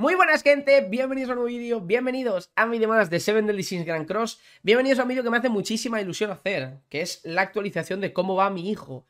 Muy buenas gente, bienvenidos a un nuevo vídeo, bienvenidos a mi demás de Seven Deadly Grand Cross Bienvenidos a un vídeo que me hace muchísima ilusión hacer, que es la actualización de cómo va mi hijo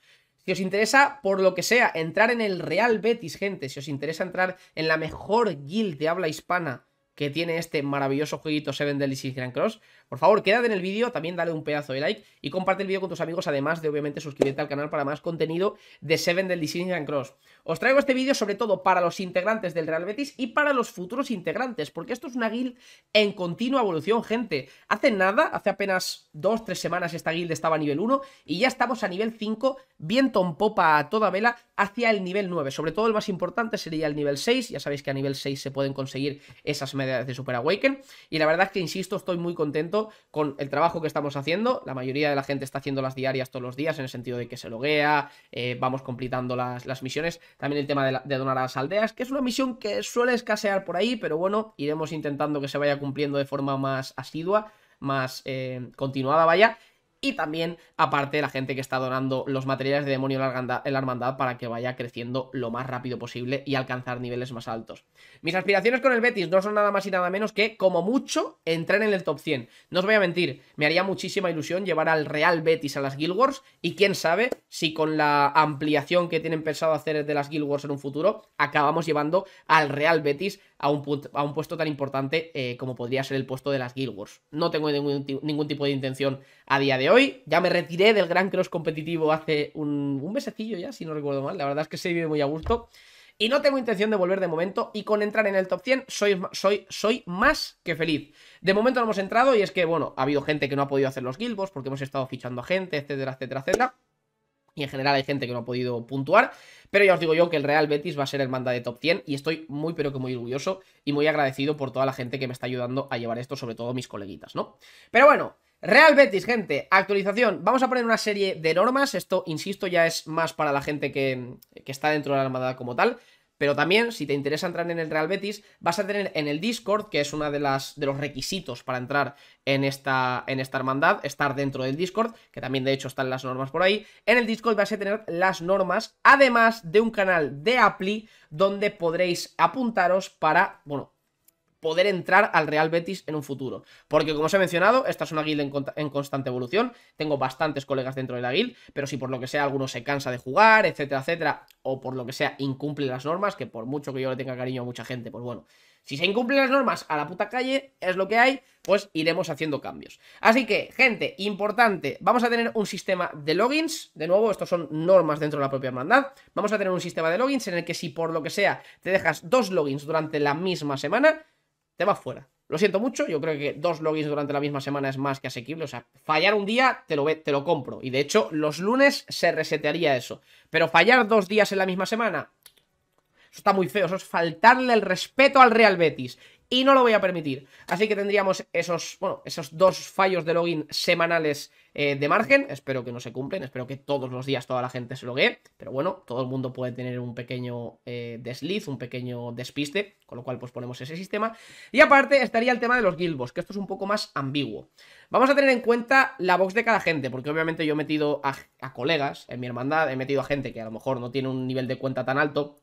Si os interesa, por lo que sea, entrar en el Real Betis, gente Si os interesa entrar en la mejor guild de habla hispana que tiene este maravilloso jueguito Seven Deadly Grand Cross por favor, quédate en el vídeo, también dale un pedazo de like y comparte el vídeo con tus amigos, además de obviamente suscribirte al canal para más contenido de Seven del Design and Cross. Os traigo este vídeo sobre todo para los integrantes del Real Betis y para los futuros integrantes, porque esto es una guild en continua evolución, gente. Hace nada, hace apenas 2-3 semanas esta guild estaba a nivel 1 y ya estamos a nivel 5, viento en popa a toda vela hacia el nivel 9. Sobre todo el más importante sería el nivel 6, ya sabéis que a nivel 6 se pueden conseguir esas medallas de Super Awaken y la verdad es que, insisto, estoy muy contento con el trabajo que estamos haciendo. La mayoría de la gente está haciendo las diarias todos los días en el sentido de que se loguea, eh, vamos completando las, las, misiones. También el tema de, donar a las aldeas, que es una misión que suele escasear por ahí, pero bueno, iremos intentando que se vaya cumpliendo de forma más asidua, más eh, continuada, vaya y también, aparte, de la gente que está donando los materiales de Demonio en la Hermandad para que vaya creciendo lo más rápido posible y alcanzar niveles más altos. Mis aspiraciones con el Betis no son nada más y nada menos que, como mucho, entrar en el top 100. No os voy a mentir, me haría muchísima ilusión llevar al Real Betis a las Guild Wars y quién sabe si con la ampliación que tienen pensado hacer de las Guild Wars en un futuro, acabamos llevando al Real Betis a un, puesto tan importante eh, como podría ser el puesto de las Guild Wars. No tengo ningún, tipo de intención a día de hoy. Ya me retiré del gran cross competitivo hace un, un mesecillo ya, si no recuerdo mal. La verdad es que se vive muy a gusto. Y no tengo intención de volver de momento. Y con entrar en el top 100 soy, soy, soy más que feliz. De momento no hemos entrado y es que, bueno, ha habido gente que no ha podido hacer los Wars porque hemos estado fichando a gente, etcétera, etcétera, etcétera y en general hay gente que no ha podido puntuar. Pero ya os digo yo que el Real Betis va a ser el manda de top 100 y estoy muy pero que muy orgulloso y muy agradecido por toda la gente que me está ayudando a llevar esto, sobre todo mis coleguitas, ¿no? Pero bueno, Real Betis, gente, actualización. Vamos a poner una serie de normas. Esto, insisto, ya es más para la gente que, está dentro de la armada como tal. Pero también, si te interesa entrar en el Real Betis, vas a tener en el Discord, que es uno de, las, de los requisitos para entrar en esta, en esta hermandad, estar dentro del Discord, que también de hecho están las normas por ahí. En el Discord vas a tener las normas, además de un canal de Apli, donde podréis apuntaros para, bueno, poder entrar al Real Betis en un futuro. Porque como os he mencionado, esta es una guild en, constante evolución, tengo bastantes colegas dentro de la guild, pero si por lo que sea alguno se cansa de jugar, etcétera, etcétera, o por lo que sea incumple las normas, que por mucho que yo le tenga cariño a mucha gente, pues bueno, si se incumplen las normas a la puta calle, es lo que hay, pues iremos haciendo cambios. Así que, gente, importante, vamos a tener un sistema de logins, de nuevo, estos son normas dentro de la propia hermandad, vamos a tener un sistema de logins en el que si por lo que sea te dejas dos logins durante la misma semana, te vas fuera. Lo siento mucho, yo creo que dos logins durante la misma semana es más que asequible. O sea, fallar un día te lo, te lo compro. Y de hecho, los lunes se resetearía eso. Pero fallar dos días en la misma semana, eso está muy feo. Eso es faltarle el respeto al Real Betis y no lo voy a permitir. Así que tendríamos esos, bueno, esos dos fallos de login semanales eh, de margen. Espero que no se cumplen, espero que todos los días toda la gente se loguee. Pero bueno, todo el mundo puede tener un pequeño eh, desliz, un pequeño despiste, con lo cual pues ponemos ese sistema. Y aparte estaría el tema de los gilbos, que esto es un poco más ambiguo. Vamos a tener en cuenta la box de cada gente, porque obviamente yo he metido a, a colegas en mi hermandad, he metido a gente que a lo mejor no tiene un nivel de cuenta tan alto,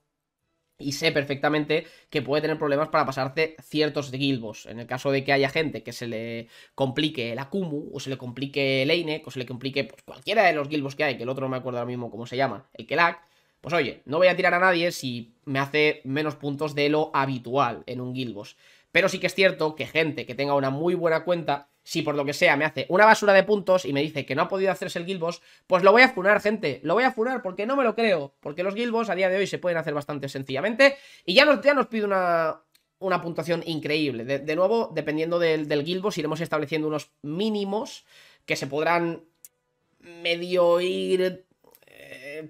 y sé perfectamente que puede tener problemas para pasarte ciertos gilbos, En el caso de que haya gente que se le complique el Akumu, o se le complique el Einek, o se le complique pues, cualquiera de los gilbos que hay, que el otro no me acuerdo ahora mismo cómo se llama, el Kelak, pues oye, no voy a tirar a nadie si me hace menos puntos de lo habitual en un gilbos, Pero sí que es cierto que gente que tenga una muy buena cuenta si por lo que sea me hace una basura de puntos y me dice que no ha podido hacerse el Gilbos, pues lo voy a funar, gente. Lo voy a funar porque no me lo creo. Porque los Gilbos a día de hoy se pueden hacer bastante sencillamente. Y ya nos, ya nos pide una, puntuación increíble. De, nuevo, dependiendo del, Gilbos, iremos estableciendo unos mínimos que se podrán medio ir... Eh,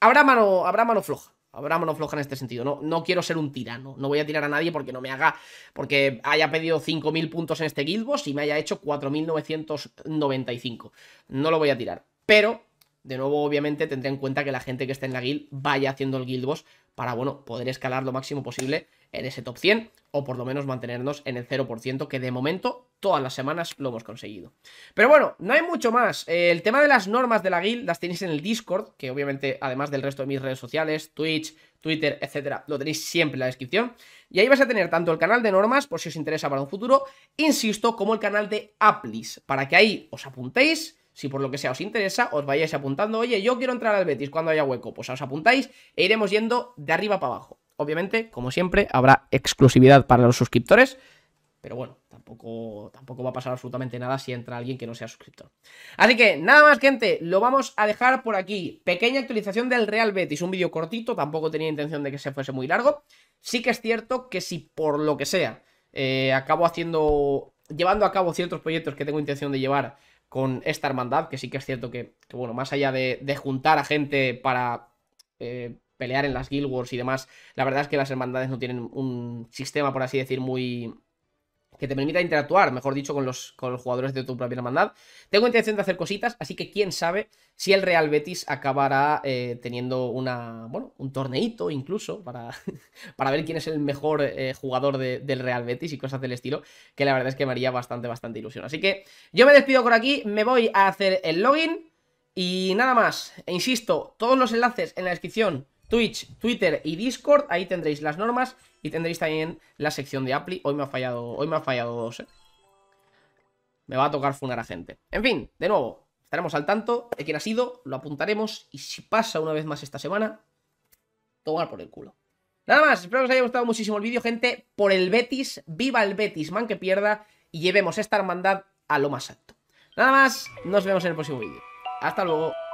mano, habrá mano floja. Habrá monofloja floja en este sentido. No, no quiero ser un tirano. No voy a tirar a nadie porque no me haga. Porque haya pedido 5.000 puntos en este Guild y me haya hecho 4.995. No lo voy a tirar. Pero, de nuevo, obviamente, tendré en cuenta que la gente que esté en la guild vaya haciendo el Guild para, bueno, poder escalar lo máximo posible en ese top 100 o por lo menos mantenernos en el 0% que de momento todas las semanas lo hemos conseguido. Pero bueno, no hay mucho más. Eh, el tema de las normas de la guild las tenéis en el Discord, que obviamente además del resto de mis redes sociales, Twitch, Twitter, etcétera, lo tenéis siempre en la descripción. Y ahí vais a tener tanto el canal de normas, por si os interesa para un futuro, insisto, como el canal de Applis, para que ahí os apuntéis si por lo que sea os interesa, os vayáis apuntando, oye, yo quiero entrar al Betis cuando haya hueco, pues os apuntáis e iremos yendo de arriba para abajo. Obviamente, como siempre, habrá exclusividad para los suscriptores, pero bueno, tampoco, tampoco va a pasar absolutamente nada si entra alguien que no sea suscriptor. Así que nada más, gente, lo vamos a dejar por aquí. Pequeña actualización del Real Betis, un vídeo cortito, tampoco tenía intención de que se fuese muy largo. Sí que es cierto que si por lo que sea eh, acabo haciendo, llevando a cabo ciertos proyectos que tengo intención de llevar con esta hermandad, que sí que es cierto que, bueno, más allá de, juntar a gente para eh, pelear en las Guild Wars y demás, la verdad es que las hermandades no tienen un sistema, por así decir, muy, que te permita interactuar, mejor dicho, con los, los jugadores de tu propia hermandad. Tengo intención de hacer cositas, así que quién sabe si el Real Betis acabará eh, teniendo una, bueno, un torneito incluso para, para ver quién es el mejor eh, jugador del Real Betis y cosas del estilo, que la verdad es que me haría bastante, bastante ilusión. Así que yo me despido por aquí, me voy a hacer el login y nada más. E insisto, todos los enlaces en la descripción Twitch, Twitter y Discord. Ahí tendréis las normas y tendréis también la sección de Appli. Hoy me ha fallado, hoy me ha fallado dos, ¿eh? Me va a tocar funar a gente. En fin, de nuevo, estaremos al tanto de quién ha sido, lo apuntaremos y si pasa una vez más esta semana, tomar por el culo. Nada más, espero que os haya gustado muchísimo el vídeo, gente. Por el Betis, viva el Betis, man que pierda y llevemos esta hermandad a lo más alto. Nada más, nos vemos en el próximo vídeo. Hasta luego.